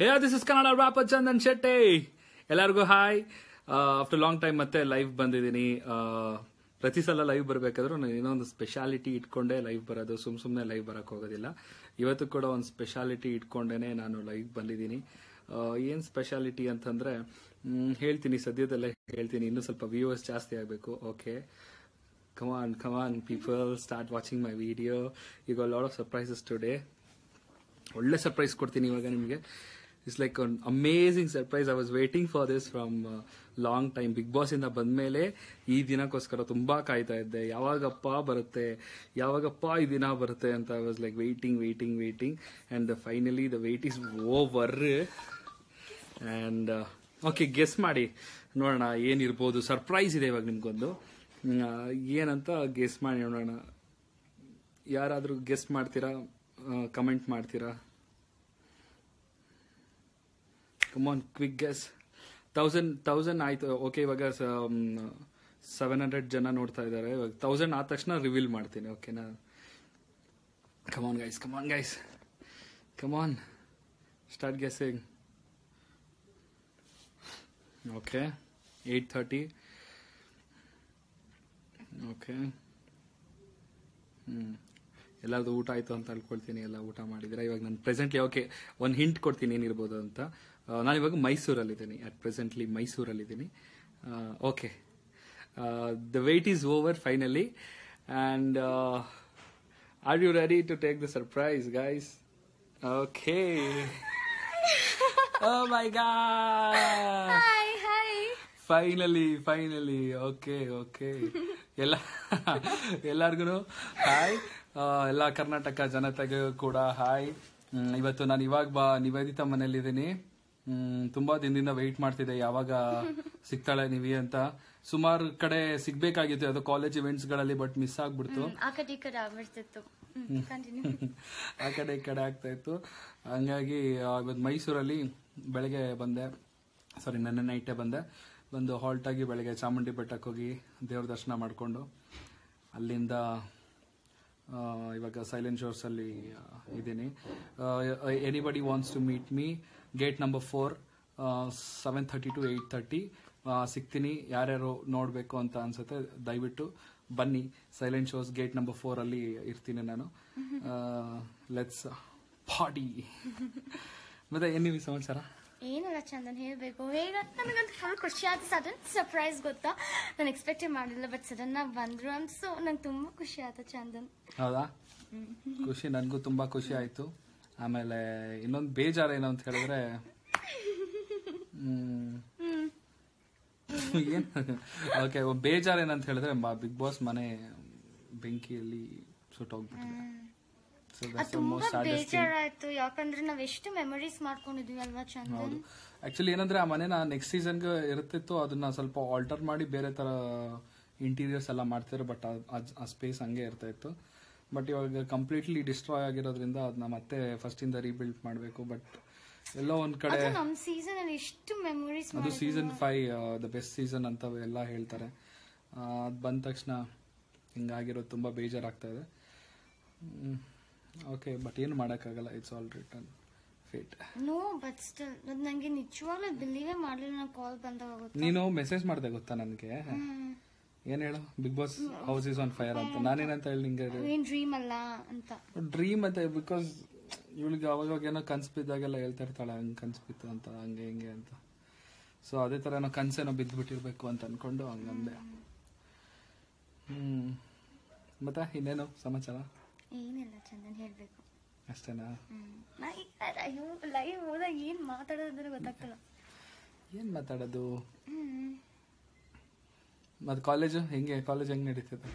Hey this is Kannada rapper Chandan Shetty ಎಲ್ಲರಿಗೂ hi after long time ಮತ್ತೆ live ಬಂದಿದ್ದೀನಿ uh, ಪ್ರತಿ ಸಲ ಲೈವ್ ಬರಬೇಕಾದ್ರೂ ನಾನು ಏನೋ ಸ್ಪೆಷಾಲಿಟಿ ಇಟ್ಕೊಂಡೇ ಲೈವ್ ಬರೋದು ಸುಮ್ ಸುಮ್ಮನೆ ಲೈವ್ ಬರೋಕ್ಕೆ ಹೋಗೋದಿಲ್ಲ ಇವತ್ತು ಕೂಡ ಒಂದು ಸ್ಪೆಷಾಲಿಟಿ ಇಟ್ಕೊಂಡೇ ನಾನು ಲೈವ್ ಬಂದಿದ್ದೀನಿ ಏನು ಸ್ಪೆಷಾಲಿಟಿ ಅಂತಂದರೆ ಹೇಳ್ತೀನಿ ಸದ್ಯದಲ್ಲೇ ಹೇಳ್ತೀನಿ ಇನ್ನೂ ಸ್ವಲ್ಪ ವ್ಯೂವರ್ಸ್ ಜಾಸ್ತಿ ಆಗಬೇಕು okay come on come on people start watching my video ಈಗ ಲಾಡ್ ಆಫ್ ಸರ್ಪ್ರೈಸಸ್ ಟುಡೇ ಒಳ್ಳೆ ಸರ್ಪ್ರೈಸ್ ಕೊಡ್ತೀನಿ ಇವಾಗ ನಿಮಗೆ it's like an amazing surprise I was waiting for this from long time big boss ಇಂದ ಮೇಲೆ ಈ ದಿನಕ್ಕೋಸ್ಕರ ತುಂಬಾ ಕಾಯ್ತಾ ಇದ್ದೆ ಯಾವಾಗಪ್ಪ ಬರುತ್ತೆ ಯಾವಾಗಪ್ಪ ಈ ದಿನ ಬರುತ್ತೆ ಅಂತ I was like waiting waiting waiting and finally the wait is over and okay guess ಮಾಡಿ ನೋಡೋಣ ಏನಿರ್ಬೋದು ಸರ್ಪ್ರೈಸ್ ಇದೆ ಇವಾಗ ನಿಮ್ಗೊಂದು ಏನಂತ ಗೆಸ್ ಮಾಡಿ ನೋಡೋಣ ಯಾರಾದರೂ ಗೆಸ್ ಮಾಡ್ತೀರಾ ಕಮೆಂಟ್ ಮಾಡ್ತೀರಾ Come on, quick guess. Thousand thousand ಆಯ್ತು ಓಕೆ ಇವಾಗ ಸೆವೆನ್ ಹಂಡ್ರೆಡ್ ಜನ ನೋಡ್ತಾ ಇದ್ದಾರೆ ಇವಾಗ ತೌಸಂಡ್ ಆದ ತಕ್ಷಣ ರಿವೀಲ್ ಮಾಡ್ತೀನಿ ಓಕೆನಾ come on guys come on guys come on start guessing okay eight thirty okay ಹ್ಞೂ ಎಲ್ಲಾರ್ದು ಊಟ ಆಯಿತು ಅಂತ ಅನ್ಕೊಳ್ತೀನಿ ಎಲ್ಲ ಊಟ ಮಾಡಿದ್ರೆ ಇವಾಗ ನಾನು ಪ್ರೆಸೆಂಟ್ಲಿ ಓಕೆ ಒಂದು ಹಿಂಟ್ ಕೊಡ್ತೀನಿ ಏನಿರ್ಬೋದು ಅಂತ ನಾನು ಇವಾಗ ಮೈಸೂರಲ್ಲಿದ್ದೀನಿ ಅಟ್ ಪ್ರೆಸೆಂಟ್ಲಿ ಮೈಸೂರಲ್ಲಿದ್ದೀನಿ okay the wait is over finally and are you ready to take the surprise guys okay my finally finally okay okay ಎಲ್ಲ ಎಲ್ಲಾರ್ಗು ಹಾಯ್ ಎಲ್ಲ ಕರ್ನಾಟಕ ಜನತೆಗೆ ಕೂಡ ಹಾಯ್ ಇವತ್ತು ನಾನು ಇವಾಗ ಬಾ ನಿವೇದಿತ ಮನೇಲಿದ್ದೀನಿ ತುಂಬಾ ದಿನದಿಂದ ವೆಯ್ಟ್ ಮಾಡ್ತಿದ್ದೆ ಯಾವಾಗ ಸಿಗ್ತಾಳೆ ನೀವಿ ಅಂತ ಸುಮಾರು ಕಡೆ ಸಿಗ್ಬೇಕಾಗಿತ್ತು ಅದು ಕಾಲೇಜ್ ಇವೆಂಟ್ಸ್ ಗಳಲ್ಲಿ ಬಟ್ ಮಿಸ್ ಆಗ್ಬಿಡ್ತು ಆ ಕಡೆ ಈ ಕಡೆ ಆಗ್ತಾ ಇತ್ತು ಹಂಗಾಗಿ ಇವತ್ತು ಮೈಸೂರಲ್ಲಿ ಬೆಳಗ್ಗೆ ಬಂದೆ ಸಾರಿ ನೆನ್ನೆ ನೈಟೇ ಬಂದೆ ಬಂದು ಹಾಲ್ಟ್ ಆಗಿ ಬೆಳಗ್ಗೆ ಚಾಮುಂಡಿ ಬೆಟ್ಟಕ್ಕೆ ಹೋಗಿ ದೇವ್ರ ದರ್ಶನ ಮಾಡಿಕೊಂಡು ಅಲ್ಲಿಂದ ಇವಾಗ ಸೈಲೆಂಟ್ ಅಲ್ಲಿ ಇದ್ದೀನಿ anybody wants to meet me gate number four seven thirty to eight thirty ಸಿಗ್ತೀನಿ ಯಾರ್ಯಾರು ನೋಡಬೇಕು ಅಂತ ಅನ್ಸುತ್ತೆ ದಯವಿಟ್ಟು ಬನ್ನಿ ಸೈಲೆಂಟ್ ಶೋಸ್ ಗೇಟ್ ನಂಬರ್ ಫೋರ್ ಅಲ್ಲಿ ಇರ್ತೀನಿ ನಾನು ಲೆಟ್ಸ್ ಪಾಡಿ ಮತ್ತೆ ಏನಿವಿ ಸಮಾಚಾರ ಏನಿಲ್ಲ ಚಂದನ್ ಹೇಳಬೇಕು ಹೇಗ ನನಗಂತ ಫುಲ್ ಖುಷಿ ಆಯ್ತು ಸಡನ್ ಸರ್ಪ್ರೈಸ್ ಗೊತ್ತಾ ನಾನು ಎಕ್ಸ್ಪೆಕ್ಟೇ ಮಾಡಿಲ್ಲ ಬಟ್ ಸಡನ್ ಆಗಿ ಬಂದ್ರು ಅನ್ಸು ನಂಗೆ ತುಂಬ ಖುಷಿ ಆಯ್ತು ಚಂದನ್ ಹೌದಾ ಖುಷಿ ನನಗೂ ತುಂಬ ಖುಷಿ ಆಯಿತು ಆಮೇಲೆ ಇನ್ನೊಂದು ಬೇಜಾರು ಏನು ಅಂತ ಹೇಳಿದ್ರೆ ಏನು ಓಕೆ ಬೇಜಾರು ಏನಂತ ಹೇಳಿದ್ರೆ ಬಿಗ್ ಬಾಸ್ ಮನೆ ಬೆಂಕಿಯಲ್ಲಿ ಸುಟ್ಟೋಗ್ಬಿಟ್ಟಿದೆ ತುಂಬಾ ಯಾಕಂದ್ರೆ ಎಷ್ಟು ಮೆಮೊರೀಸ್ ಮಾಡ್ಕೊಂಡಿದ್ವಿ ಅಲ್ವಾ ಚಂದನ್ ಆಕ್ಚುಲಿ ಏನಂದ್ರೆ ಆ ಮನೆನ ನೆಕ್ಸ್ಟ್ ಸೀಸನ್ ಇರುತ್ತಿತ್ತು ಅದನ್ನ ಸ್ವಲ್ಪ ಆಲ್ಟರ್ ಮಾಡಿ ಬೇರೆ ತರ ಇಂಟೀರಿಯರ್ಸ್ ಎಲ್ಲ ಮಾಡ್ತಿದ್ರು ಬಟ್ ಆ ಸ್ಪೇಸ್ ಹಂಗೆ ಇರ್ತಾ ಇತ್ತು ಬಟ್ ಇವಾಗ ಕಂಪ್ಲೀಟ್ಲಿ ಡಿಸ್ಟ್ರಾಯ್ ಆಗಿರೋದ್ರಿಂದ ಅದನ್ನ ಮತ್ತೆ ಫಸ್ಟ್ ಇಂದ ರೀಬಿಲ್ಡ್ ಮಾಡಬೇಕು ಬಟ್ ಎಲ್ಲೋ ಒಂದ್ ಕಡೆ ಸೀಸನ್ ಅಲ್ಲಿ ಎಷ್ಟು ಮೆಮೊರೀಸ್ ಅದು season five the best season ಅಂತ ಎಲ್ಲ ಹೇಳ್ತಾರೆ ಅದ್ ಬಂದ ತಕ್ಷಣ ಹಿಂಗಾಗಿರೋದು ತುಂಬಾ ಬೇಜಾರಾಗ್ತಾ ಇದೆ ಓಕೆ ಬಟ್ ಏನು ಮಾಡೋಕ್ಕಾಗಲ್ಲ it's all return fate no but still ನನಗೆ ನಿಜವಾಗ್ಲೂ ಬಿಲೀವೇ ಮಾಡಲಿಲ್ಲ ನಾನು ಕಾಲ್ ಬಂದಾಗ ನೀನು ಮೆಸೇಜ್ ಮಾಡಿದೆ ಗೊತ್ತಾ ನನಗೆ ಏನು ಹೇಳು big boss house is on fire ಅಂತ ನಾನೇನಂತ ಹೇಳಿ ನಿಂಗೆ ಏನು ಡ್ರೀಮ್ ಅಲ್ಲ ಅಂತ ಡ್ರೀಮ್ ಅಂತ ಬಿಕಾಸ್ ಇವಳಿಗೆ ಯಾವಾಗ ಏನೋ ಕನ್ಸು ಬಿದ್ದಾಗೆಲ್ಲ ಹೇಳ್ತಾ ಇರ್ತಾಳೆ ಹಂಗೆ ಕನ್ಸು ಬಿತ್ತು ಅಂತ ಹಂಗೆ ಹಿಂಗೆ ಅಂತ ಸೊ ಅದೇ ಥರ ಏನೋ ಕನ್ಸೇನೋ ಬಿದ್ದುಬಿಟ್ಟಿರ್ಬೇಕು ಅಂತ ಅಂದ್ಕೊಂಡು ಹಂಗಂದೆ ಹ್ಞೂ ಮತ್ತೆ ಇನ್ನೇನು ಸಮಾಚಾರ ಏನಿಲ್ಲ ಚಂದನ್ ಹೇಳಬೇಕು ಅಷ್ಟೇನಾ ಅಯ್ಯೋ ಲೈವ್ ಹೋದಾಗ ಏನು ಮಾತಾಡೋದಂದ್ರೆ ಗೊತ್ತಾಗ್ತಲ್ಲ ಏನು ಮಾತಾಡೋದು ಮತ್ತು ಕಾಲೇಜು ಹೆಂಗೆ ಕಾಲೇಜ್ ಹೆಂಗೆ ನಡೀತದೆ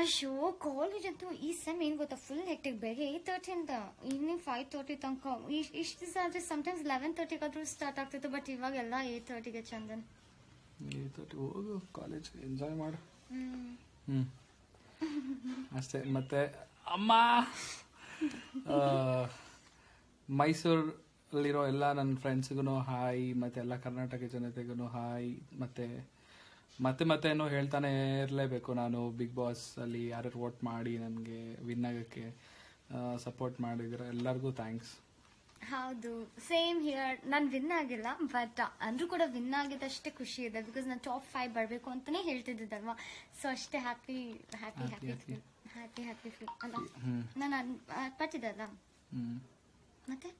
ಅಯ್ಯೋ ಕಾಲೇಜ್ ಅಂತೂ ಈ ಸೆಮ್ ಏನು ಗೊತ್ತಾ ಫುಲ್ ಹೆಕ್ಟಿಕ್ ಬೆಳಗ್ಗೆ ಏಯ್ಟ್ ಅಂತ ಈವ್ನಿಂಗ್ ಫೈವ್ ತರ್ಟಿ ತನಕ ಇಷ್ಟು ದಿವಸ ಆದರೆ ಸಮ್ಟೈಮ್ಸ್ ಲೆವೆನ್ ತರ್ಟಿಗಾದರೂ ಸ್ಟಾರ್ಟ್ ಆಗ್ತಿತ್ತು ಬಟ್ ಇವಾಗೆಲ್ಲ ಏಯ್ಟ್ ತರ್ಟಿಗೆ ಚಂದನ್ ಏಯ್ಟ್ ತರ್ಟಿ ಹೋಗು ಕಾಲೇಜ್ ಎಂಜಾಯ್ ಮಾಡು ಹ್ಞೂ ಅಷ್ಟೇ ಮತ್ತೆ ಅಮ್ಮ ಮೈಸೂರಲ್ಲಿರೋ ಎಲ್ಲ ನನ್ನ ಫ್ರೆಂಡ್ಸ್ಗೂ ಹಾಯ್ ಮತ್ತು ಎಲ್ಲ ಕರ್ನಾಟಕ ಜನತೆಗೂ ಹಾಯ್ ಮತ್ತು ಮತ್ತೆ ಮತ್ತೆ ಏನೋ ಹೇಳ್ತಾನೆ ಇರಲೇಬೇಕು ನಾನು ಬಿಗ್ ಬಾಸ್ ಅಲ್ಲಿ ವೋಟ್ ಮಾಡಿ ನನಗೆ ವಿನ್ ಆಗೋಕ್ಕೆ ಸಪೋರ್ಟ್ ಮಾಡಿದಿರ ಎಲ್ಲರಿಗೂ ಥ್ಯಾಂಕ್ಸ್ ಹೌದು ಸೇಮ್ ಹಿಯರ್ ನಾನು ವಿನ್ ಆಗಿಲ್ಲ ಬಟ್ ಅಂದ್ರೂ ಕೂಡ ವಿನ್ ಆಗಿದ್ದಷ್ಟೇ ಖುಷಿ ಇದೆ ಬಿಕಾಸ್ ನಾನು ಟಾಪ್ ಫೈವ್ ಬರಬೇಕು ಹೇಳ್ತಿದ್ದೆ ಹೇಳ್ತಿದ್ದಲ್ವಾ ಸೊ ಅಷ್ಟೇ happy happy happy happy happy flip ಅಲ್ಲ ನಾನು ಅದ್ ಪಚ್ಚಿದಲ್ಲ ಮತ್ತೆ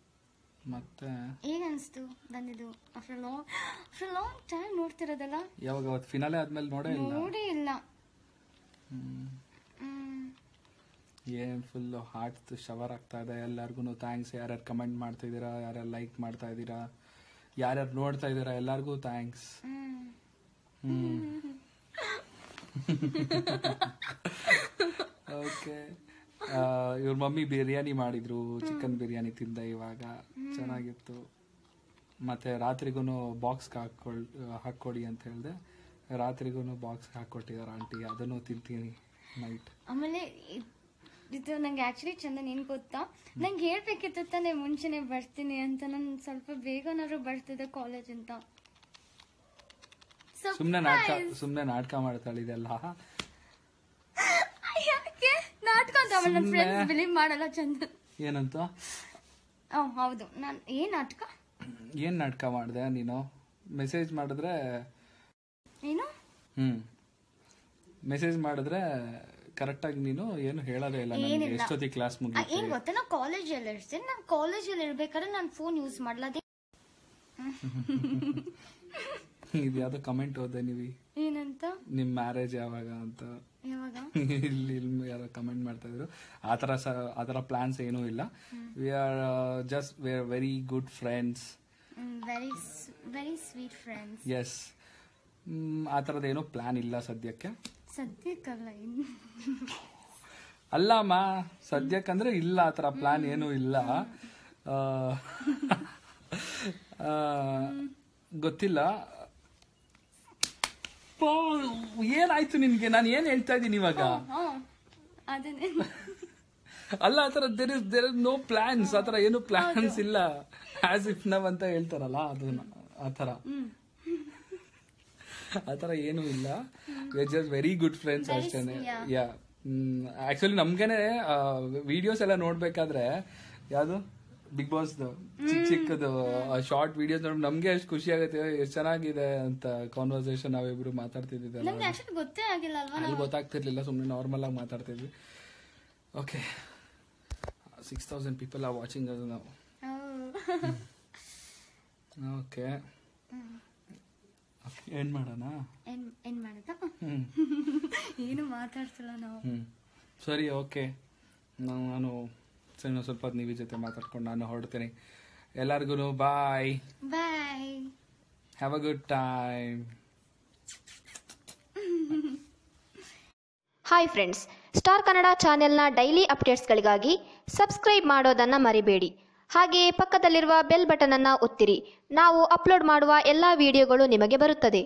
ಮತ್ತೆ ಏನ್ ಅನ್ಸ್ತು ಬಂದಿದ್ದು after long after long time ನೋಡ್ತಿರೋದಲ್ಲ ಯಾವಾಗ ಅವತ್ತು ಫಿನಾಲೆ ಆದ್ಮೇಲೆ ನೋಡೇ ಇಲ್ಲ ನೋಡಿ ಇಲ್ಲ ಏನ್ ಫುಲ್ ಹಾರ್ಟ್ ಶವರ್ ಆಗ್ತಾ ಇದೆ ಎಲ್ಲರಿಗೂ ಥ್ಯಾಂಕ್ಸ್ ಯಾರ್ಯಾರು ಕಮೆಂಟ್ ಮಾಡ್ತಾ ಇದ್ದೀರಾ ಯಾರ್ಯಾರು ಲೈಕ್ ಮಾಡ್ತಾ ಇದ್ದೀರಾ ಯಾರ್ಯಾರು ನೋಡ್ತಾ ಇದ್ದೀರಾ ಎಲ್ಲರಿಗೂ ಥ್ಯಾಂಕ್ಸ್ ಹ್ಮ್ ಓಕೆ ಇವ್ರ ಮಮ್ಮಿ ಬಿರಿಯಾನಿ ಮಾಡಿದ್ರು ಚಿಕನ್ ಬಿರಿಯಾನಿ ತಿಂದೆ ಇವಾಗ ಚೆನ್ನಾಗಿತ್ತು ಮತ್ತೆ ರಾತ್ರಿಗೂ ಬಾಕ್ಸ್ಗೆ ಹಾಕೊಳ್ ಹಾಕ್ಕೊಡಿ ಅಂತ ಹೇಳಿದೆ ರಾತ್ರಿಗೂ ಬಾಕ್ಸ್ ಹಾಕೊಟ್ಟಿದಾರ ಆಂಟಿ ಅದನ್ನು ತಿಂತೀನಿ ನೈಟ್ ಆಮೇಲೆ ಇದು ನಂಗೆ ಆಕ್ಚುಲಿ ಚಂದ ನೀನು ಗೊತ್ತಾ ನಂಗೆ ಹೇಳ್ಬೇಕಿತ್ತು ತಾನೆ ಮುಂಚೆನೆ ಬರ್ತೀನಿ ಅಂತ ನನ್ ಸ್ವಲ್ಪ ಬೇಗನಾದ್ರು ಬರ್ತಿದ್ದೆ ಕಾಲೇಜ್ ಅಂತ ಸುಮ್ನೆ ನಾಟಕ ಸುಮ್ನೆ ನಾಟಕ ಮಾಡ್ತಾಳೆ ಇದೆಲ್ಲ ನಾಟ್ಕೊಂತಾವ ನನ್ನ ಮಾಡಲ್ಲ ಚಂದ ಏನಂತ ಹೌದು ನಾನು ಏನ್ ನಾಟಕ ಏನ್ ನಾಟಕ ಮಾಡಿದೆ ನೀನು ಮೆಸೇಜ್ ಮಾಡಿದ್ರೆ ಏನು ಹ್ಮ್ ಮೆಸೇಜ್ ಮಾಡಿದ್ರೆ ಕರೆಕ್ಟ್ ಆಗಿ ನೀನು ಏನು ಹೇಳೋದೇ ಇಲ್ಲ ನನಗೆ ಎಷ್ಟೊತ್ತಿ ಕ್ಲಾಸ್ ಮುಗಿ ಏನ್ ಗೊತ್ತಾ ನಾನು ಕಾಲೇಜ್ ಅಲ್ಲಿ ಇರ್ತೀನಿ ನಾನು ಕಾಲೇಜ್ ಅಲ್ಲಿ ಇರ್ಬೇಕಾದ್ರೆ ನಾನು ಫೋನ್ ಯೂಸ್ ಮಾಡ್ಲದೆ ಇದು ಯಾವ್ದೋ ಕಮೆಂಟ್ ಓದೆ ನೀವಿ ನಿಮ್ಮ ನಿಮ್ ಮ್ಯಾರೇಜ್ ಯಾವಾಗ ಅಂತ ಇಲ್ಲಿ ಯಾರು ಯಾರೋ ಕಮೆಂಟ್ ಮಾಡ್ತಾ ಇದ್ರು ಆತರ ಆತರ ಪ್ಲಾನ್ಸ್ ಏನು ಇಲ್ಲ we are just we are very good friends very sweet friends yes ಆ ಏನು ಪ್ಲಾನ್ ಇಲ್ಲ ಸದ್ಯಕ್ಕೆ ಸದ್ಯಕ್ಕಲ್ಲ ಅಲ್ಲಮ್ಮ ಸದ್ಯಕ್ಕಂದ್ರೆ ಇಲ್ಲ ಆ ಥರ ಪ್ಲಾನ್ ಏನೂ ಇಲ್ಲ ಗೊತ್ತಿಲ್ಲ ಏನಾಯ್ತು ನಿನ್ಗೆ ನಾನು ಏನ್ ಹೇಳ್ತಾ ಇದ್ದೀನಿ ಇವಾಗ ಅಲ್ಲ ಅಲ್ಲ ಆತರ there is there is no plans ಆತರ ಏನು ಪ್ಲಾನ್ಸ್ ಇಲ್ಲ ಆಸ್ ಇಫ್ ನವ್ ಅಂತ ಹೇಳ್ತಾರಲ್ಲ ಅದು ಆತರ ಆತರ ಏನು ಇಲ್ಲ we're just very good friends ಅಷ್ಟೇನೆ ಯಾ ಆಕ್ಚುಲಿ ನಮ್ಗೇನೆ ವಿಡಿಯೋಸ್ ಎಲ್ಲ ನೋಡ್ಬೇಕಾದ್ರೆ ಯಾವುದು ಬಿಗ್ ಬಾಸ್ ಚಿಕ್ಕ ಚಿಕ್ಕದು ಶಾರ್ಟ್ ವಿಡಿಯೋ ನೋಡಿ ನಮ್ಗೆ ಎಷ್ಟು ಖುಷಿ ಆಗುತ್ತೆ ಎಷ್ಟು ಚೆನ್ನಾಗಿದೆ ಅಂತ ಕಾನ್ವರ್ಸೇಷನ್ ನಾವಿಬ್ರು ಮಾತಾಡ್ತಿದ್ವಿ ಅಲ್ಲಿ ಆಗಿಲ್ಲ ಗೊತ್ತಾಗ್ತಿರ್ಲಿಲ್ಲ ಸುಮ್ಮನೆ ನಾರ್ಮಲ್ ಆಗಿ ಮಾತಾಡ್ತಿದ್ವಿ okay six thousand people are watching ಅದು ನಾವು ಓಕೆ ಏನ್ ಮಾಡೋಣ ಏನ್ ಮಾಡೋಣ ಏನು ಮಾತಾಡ್ತಿಲ್ಲ ನಾವು ಸರಿ ಓಕೆ ನಾನು ಸೊ ಸ್ವಲ್ಪ ನೀವು ಜೊತೆ ಮಾತಾಡ್ಕೊಂಡು ನಾನು ಹೊರಡ್ತೇನೆ ಎಲ್ಲರಿಗೂ bye bye have a good time hi friends star Kannada ಚಾನೆಲ್ನ ಡೈಲಿ ಅಪ್ಡೇಟ್ಸ್ಗಳಿಗಾಗಿ ಸಬ್ಸ್ಕ್ರೈಬ್ ಮಾಡೋದನ್ನು ಮರಿಬೇಡಿ ಹಾಗೆಯೇ ಪಕ್ಕದಲ್ಲಿರುವ ಬೆಲ್ ಬಟನನ್ನು ಒತ್ತಿರಿ ನಾವು ಅಪ್ಲೋಡ್ ಮಾಡುವ ಎಲ್ಲ ವಿಡಿಯೋಗಳು ನಿಮಗೆ ಬರುತ್ತದೆ